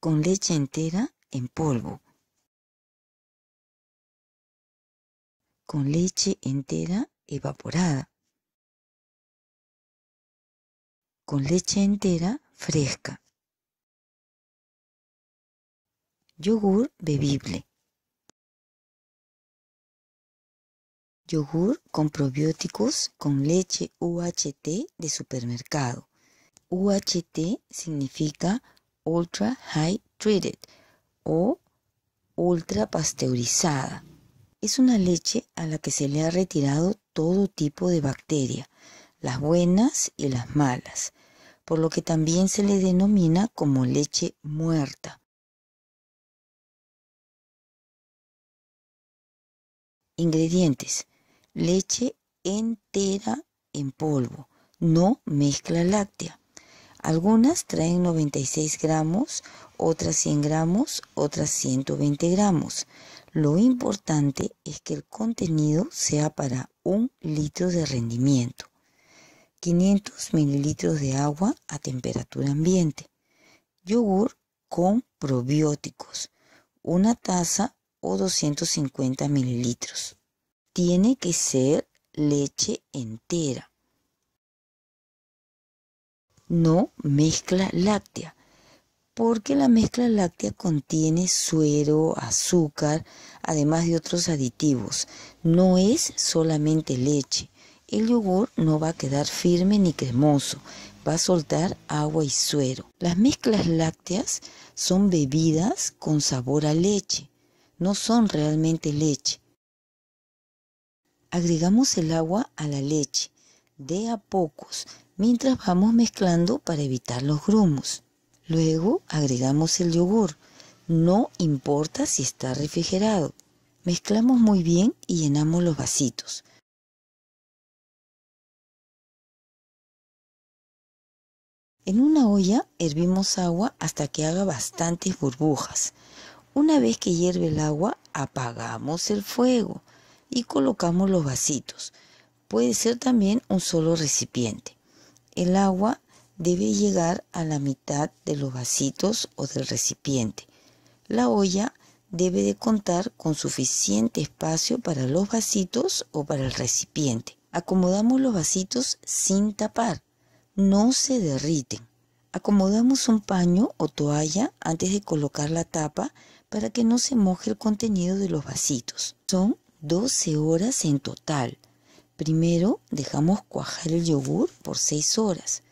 con leche entera en polvo. Con leche entera evaporada. Con leche entera fresca. Yogur bebible. Yogur con probióticos con leche UHT de supermercado. UHT significa ultra high treated o ultra pasteurizada. Es una leche a la que se le ha retirado todo tipo de bacteria, las buenas y las malas, por lo que también se le denomina como leche muerta. Ingredientes. Leche entera en polvo, no mezcla láctea. Algunas traen 96 gramos, otras 100 gramos, otras 120 gramos. Lo importante es que el contenido sea para un litro de rendimiento. 500 mililitros de agua a temperatura ambiente. Yogur con probióticos. Una taza o 250 mililitros. Tiene que ser leche entera no mezcla láctea, porque la mezcla láctea contiene suero, azúcar, además de otros aditivos. No es solamente leche. El yogur no va a quedar firme ni cremoso, va a soltar agua y suero. Las mezclas lácteas son bebidas con sabor a leche, no son realmente leche. Agregamos el agua a la leche, de a pocos, mientras vamos mezclando para evitar los grumos. Luego agregamos el yogur, no importa si está refrigerado. Mezclamos muy bien y llenamos los vasitos. En una olla hervimos agua hasta que haga bastantes burbujas. Una vez que hierve el agua, apagamos el fuego y colocamos los vasitos. Puede ser también un solo recipiente. El agua debe llegar a la mitad de los vasitos o del recipiente. La olla debe de contar con suficiente espacio para los vasitos o para el recipiente. Acomodamos los vasitos sin tapar, no se derriten. Acomodamos un paño o toalla antes de colocar la tapa para que no se moje el contenido de los vasitos. Son 12 horas en total. Primero dejamos cuajar el yogur por 6 horas.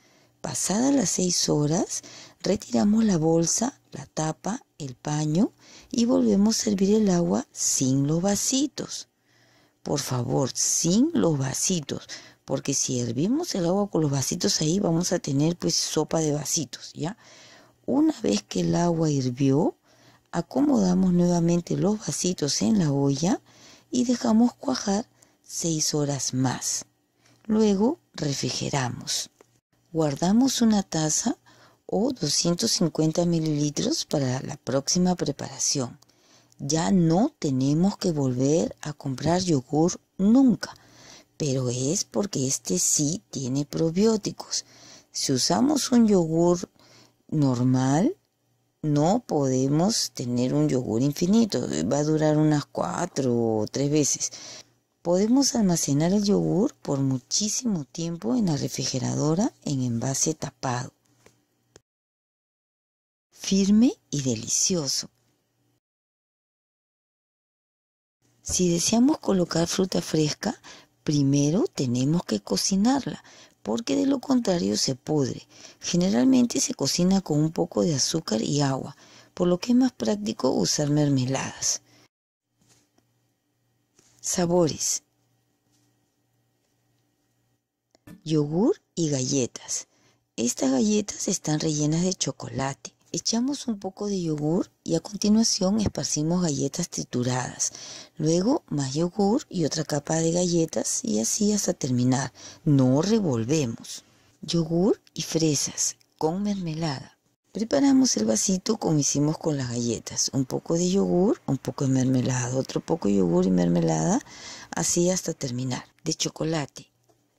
Pasadas las 6 horas, retiramos la bolsa, la tapa, el paño y volvemos a servir el agua sin los vasitos. Por favor, sin los vasitos, porque si hervimos el agua con los vasitos ahí vamos a tener pues sopa de vasitos, ¿ya? Una vez que el agua hirvió, acomodamos nuevamente los vasitos en la olla y dejamos cuajar 6 horas más. Luego refrigeramos. Guardamos una taza o 250 mililitros para la próxima preparación. Ya no tenemos que volver a comprar yogur nunca, pero es porque este sí tiene probióticos. Si usamos un yogur normal, no podemos tener un yogur infinito, va a durar unas cuatro o tres veces. Podemos almacenar el yogur por muchísimo tiempo en la refrigeradora en envase tapado. Firme y delicioso. Si deseamos colocar fruta fresca, primero tenemos que cocinarla, porque de lo contrario se pudre. Generalmente se cocina con un poco de azúcar y agua, por lo que es más práctico usar mermeladas sabores. Yogur y galletas. Estas galletas están rellenas de chocolate. Echamos un poco de yogur y a continuación esparcimos galletas trituradas. Luego más yogur y otra capa de galletas y así hasta terminar. No revolvemos. Yogur y fresas con mermelada. Preparamos el vasito como hicimos con las galletas. Un poco de yogur, un poco de mermelada, otro poco de yogur y mermelada, así hasta terminar. De chocolate.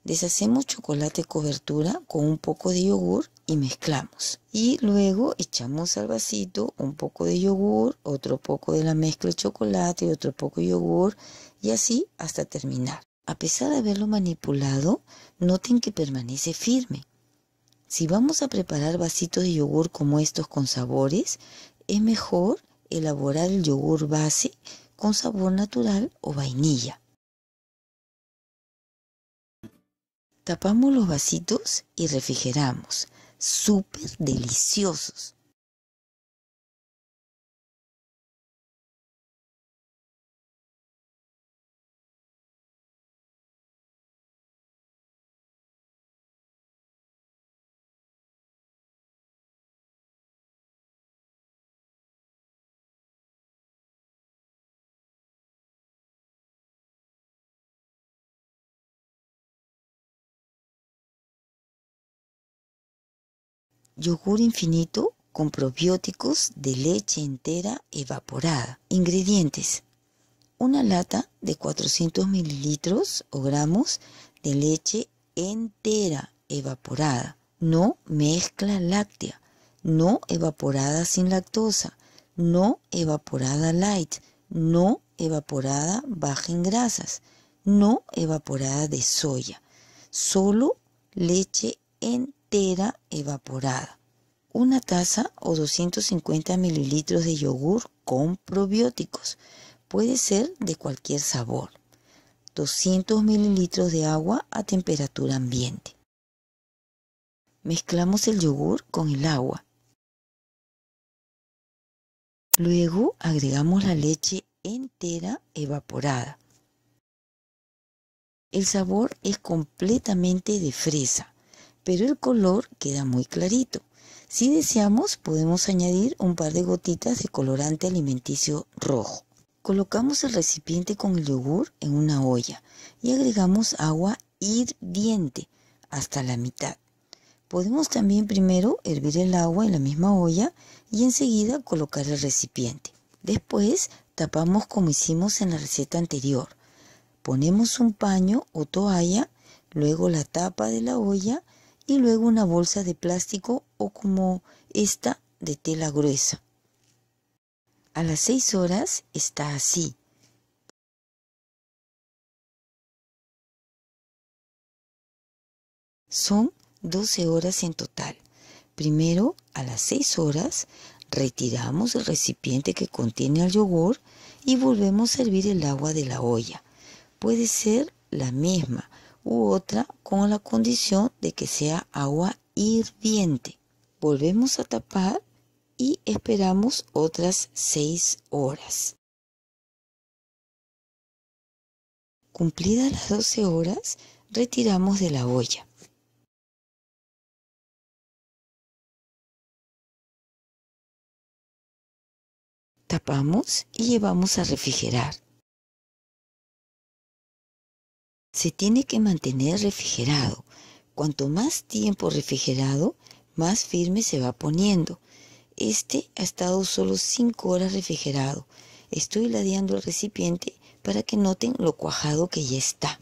Deshacemos chocolate cobertura con un poco de yogur y mezclamos. Y luego echamos al vasito un poco de yogur, otro poco de la mezcla de chocolate y otro poco de yogur y así hasta terminar. A pesar de haberlo manipulado, noten que permanece firme. Si vamos a preparar vasitos de yogur como estos con sabores, es mejor elaborar el yogur base con sabor natural o vainilla. Tapamos los vasitos y refrigeramos. Súper deliciosos. Yogur infinito con probióticos de leche entera evaporada. Ingredientes. Una lata de 400 mililitros o gramos de leche entera evaporada. No mezcla láctea. No evaporada sin lactosa. No evaporada light. No evaporada baja en grasas. No evaporada de soya. Solo leche entera entera evaporada. Una taza o 250 mililitros de yogur con probióticos. Puede ser de cualquier sabor. 200 mililitros de agua a temperatura ambiente. Mezclamos el yogur con el agua. Luego agregamos la leche entera evaporada. El sabor es completamente de fresa pero el color queda muy clarito. Si deseamos, podemos añadir un par de gotitas de colorante alimenticio rojo. Colocamos el recipiente con el yogur en una olla y agregamos agua hirviente hasta la mitad. Podemos también primero hervir el agua en la misma olla y enseguida colocar el recipiente. Después tapamos como hicimos en la receta anterior. Ponemos un paño o toalla, luego la tapa de la olla y luego una bolsa de plástico o como esta de tela gruesa. A las 6 horas está así. Son 12 horas en total. Primero, a las 6 horas, retiramos el recipiente que contiene el yogur y volvemos a hervir el agua de la olla. Puede ser la misma, u otra con la condición de que sea agua hirviente. Volvemos a tapar y esperamos otras 6 horas. Cumplidas las 12 horas, retiramos de la olla. Tapamos y llevamos a refrigerar. se tiene que mantener refrigerado. Cuanto más tiempo refrigerado, más firme se va poniendo. Este ha estado solo 5 horas refrigerado. Estoy ladeando el recipiente para que noten lo cuajado que ya está.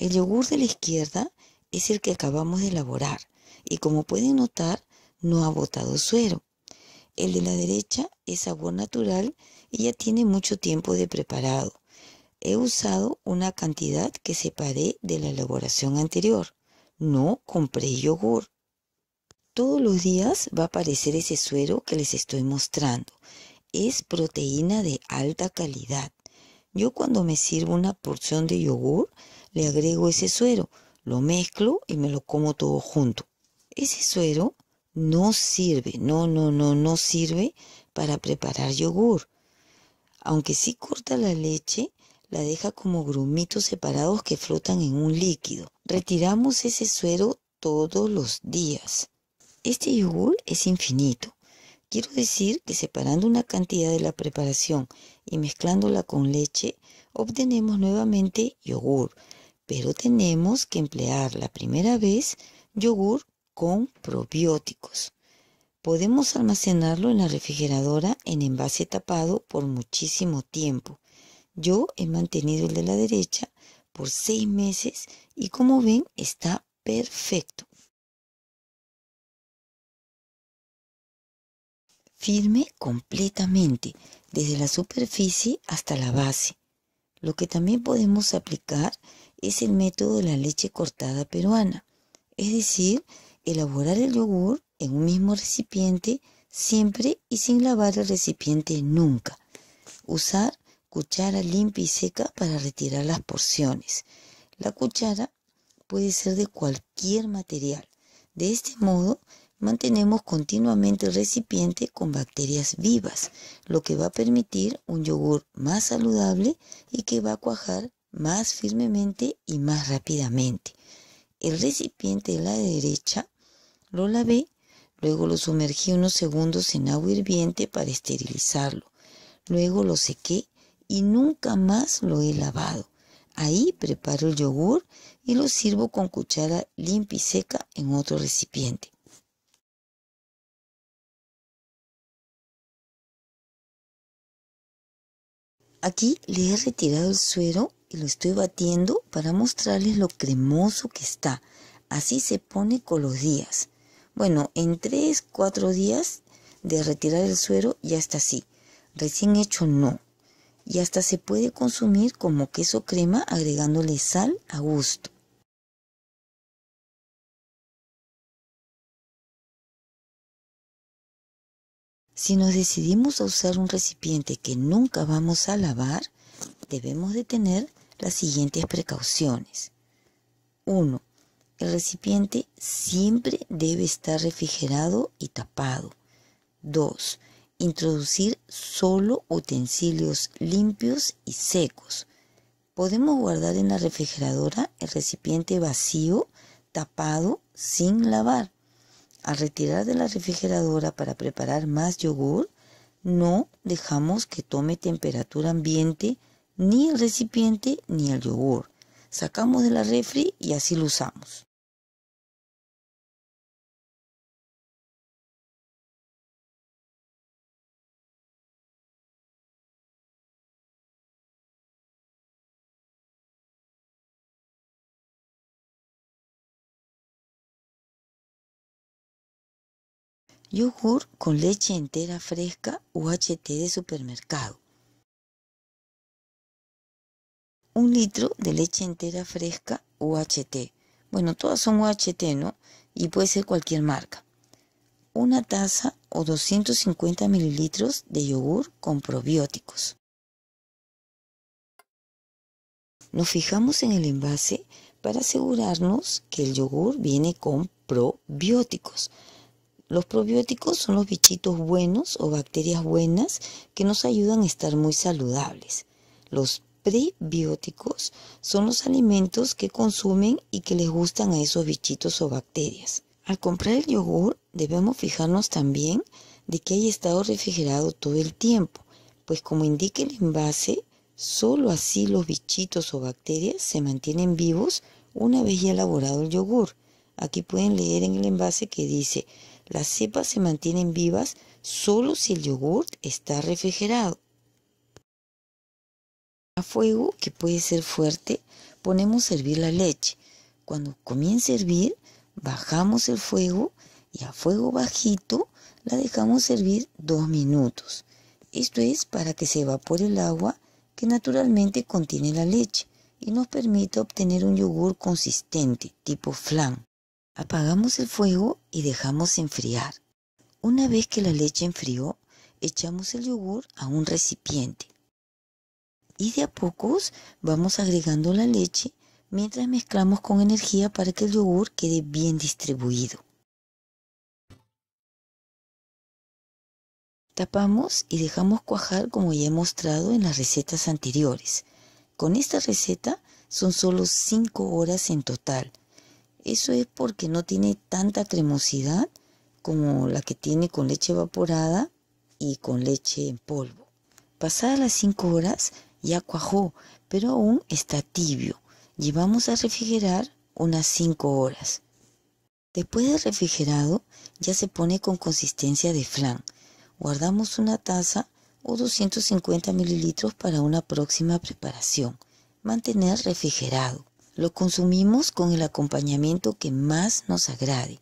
El yogur de la izquierda es el que acabamos de elaborar y como pueden notar no ha botado suero. El de la derecha es sabor natural y ya tiene mucho tiempo de preparado. He usado una cantidad que separé de la elaboración anterior. No compré yogur. Todos los días va a aparecer ese suero que les estoy mostrando. Es proteína de alta calidad. Yo cuando me sirvo una porción de yogur, le agrego ese suero, lo mezclo y me lo como todo junto. Ese suero no sirve, no, no, no, no sirve para preparar yogur. Aunque sí corta la leche, la deja como grumitos separados que flotan en un líquido. Retiramos ese suero todos los días. Este yogur es infinito. Quiero decir que separando una cantidad de la preparación y mezclándola con leche, obtenemos nuevamente yogur pero tenemos que emplear la primera vez yogur con probióticos. Podemos almacenarlo en la refrigeradora en envase tapado por muchísimo tiempo. Yo he mantenido el de la derecha por seis meses y como ven está perfecto. Firme completamente, desde la superficie hasta la base. Lo que también podemos aplicar es el método de la leche cortada peruana, es decir, elaborar el yogur en un mismo recipiente siempre y sin lavar el recipiente nunca. Usar cuchara limpia y seca para retirar las porciones. La cuchara puede ser de cualquier material. De este modo, mantenemos continuamente el recipiente con bacterias vivas, lo que va a permitir un yogur más saludable y que va a cuajar más firmemente y más rápidamente. El recipiente de la derecha lo lavé, luego lo sumergí unos segundos en agua hirviente para esterilizarlo, luego lo sequé y nunca más lo he lavado. Ahí preparo el yogur y lo sirvo con cuchara limpia y seca en otro recipiente. Aquí le he retirado el suero y lo estoy batiendo para mostrarles lo cremoso que está. Así se pone con los días. Bueno, en 3, 4 días de retirar el suero ya está así. Recién hecho no. Y hasta se puede consumir como queso crema agregándole sal a gusto. Si nos decidimos a usar un recipiente que nunca vamos a lavar, debemos de tener las siguientes precauciones. 1. El recipiente siempre debe estar refrigerado y tapado. 2. Introducir solo utensilios limpios y secos. Podemos guardar en la refrigeradora el recipiente vacío, tapado, sin lavar. Al retirar de la refrigeradora para preparar más yogur, no dejamos que tome temperatura ambiente ni el recipiente ni el yogur. Sacamos de la refri y así lo usamos. Yogur con leche entera fresca UHT de supermercado. un litro de leche entera fresca UHT. Bueno, todas son UHT, ¿no? Y puede ser cualquier marca. Una taza o 250 mililitros de yogur con probióticos. Nos fijamos en el envase para asegurarnos que el yogur viene con probióticos. Los probióticos son los bichitos buenos o bacterias buenas que nos ayudan a estar muy saludables. Los prebióticos son los alimentos que consumen y que les gustan a esos bichitos o bacterias. Al comprar el yogur debemos fijarnos también de que haya estado refrigerado todo el tiempo, pues como indica el envase, solo así los bichitos o bacterias se mantienen vivos una vez ya elaborado el yogur. Aquí pueden leer en el envase que dice, las cepas se mantienen vivas solo si el yogur está refrigerado. A fuego, que puede ser fuerte, ponemos a hervir la leche. Cuando comience a hervir, bajamos el fuego y a fuego bajito la dejamos hervir dos minutos. Esto es para que se evapore el agua que naturalmente contiene la leche y nos permita obtener un yogur consistente, tipo flan. Apagamos el fuego y dejamos enfriar. Una vez que la leche enfrió, echamos el yogur a un recipiente y de a pocos vamos agregando la leche mientras mezclamos con energía para que el yogur quede bien distribuido. Tapamos y dejamos cuajar como ya he mostrado en las recetas anteriores. Con esta receta son solo 5 horas en total. Eso es porque no tiene tanta cremosidad como la que tiene con leche evaporada y con leche en polvo. Pasadas las 5 horas ya cuajó, pero aún está tibio. Llevamos a refrigerar unas 5 horas. Después de refrigerado, ya se pone con consistencia de flan. Guardamos una taza o 250 mililitros para una próxima preparación. Mantener refrigerado. Lo consumimos con el acompañamiento que más nos agrade.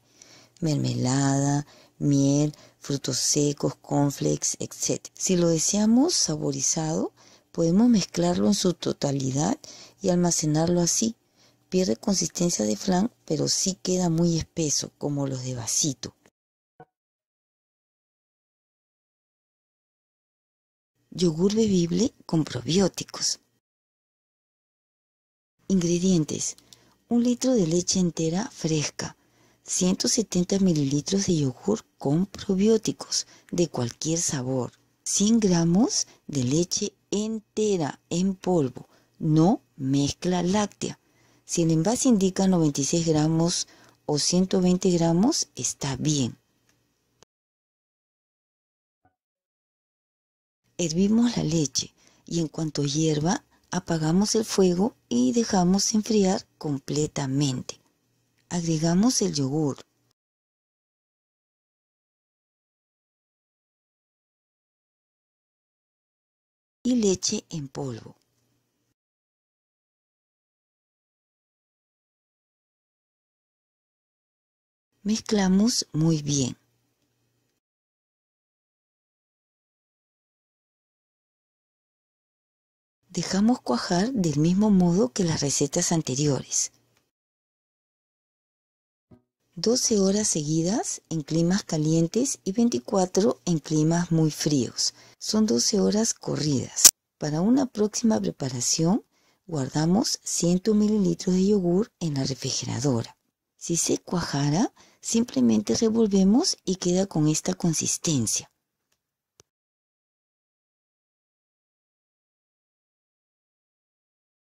Mermelada, miel, frutos secos, cornflakes, etc. Si lo deseamos saborizado, Podemos mezclarlo en su totalidad y almacenarlo así. Pierde consistencia de flan, pero sí queda muy espeso, como los de vasito. Yogur bebible con probióticos. Ingredientes. Un litro de leche entera fresca, 170 mililitros de yogur con probióticos de cualquier sabor, 100 gramos de leche entera en polvo, no mezcla láctea. Si el envase indica 96 gramos o 120 gramos, está bien. Hervimos la leche y en cuanto hierva, apagamos el fuego y dejamos enfriar completamente. Agregamos el yogur, y leche en polvo. Mezclamos muy bien. Dejamos cuajar del mismo modo que las recetas anteriores. 12 horas seguidas en climas calientes y 24 en climas muy fríos. Son 12 horas corridas. Para una próxima preparación, guardamos 100 ml de yogur en la refrigeradora. Si se cuajara, simplemente revolvemos y queda con esta consistencia.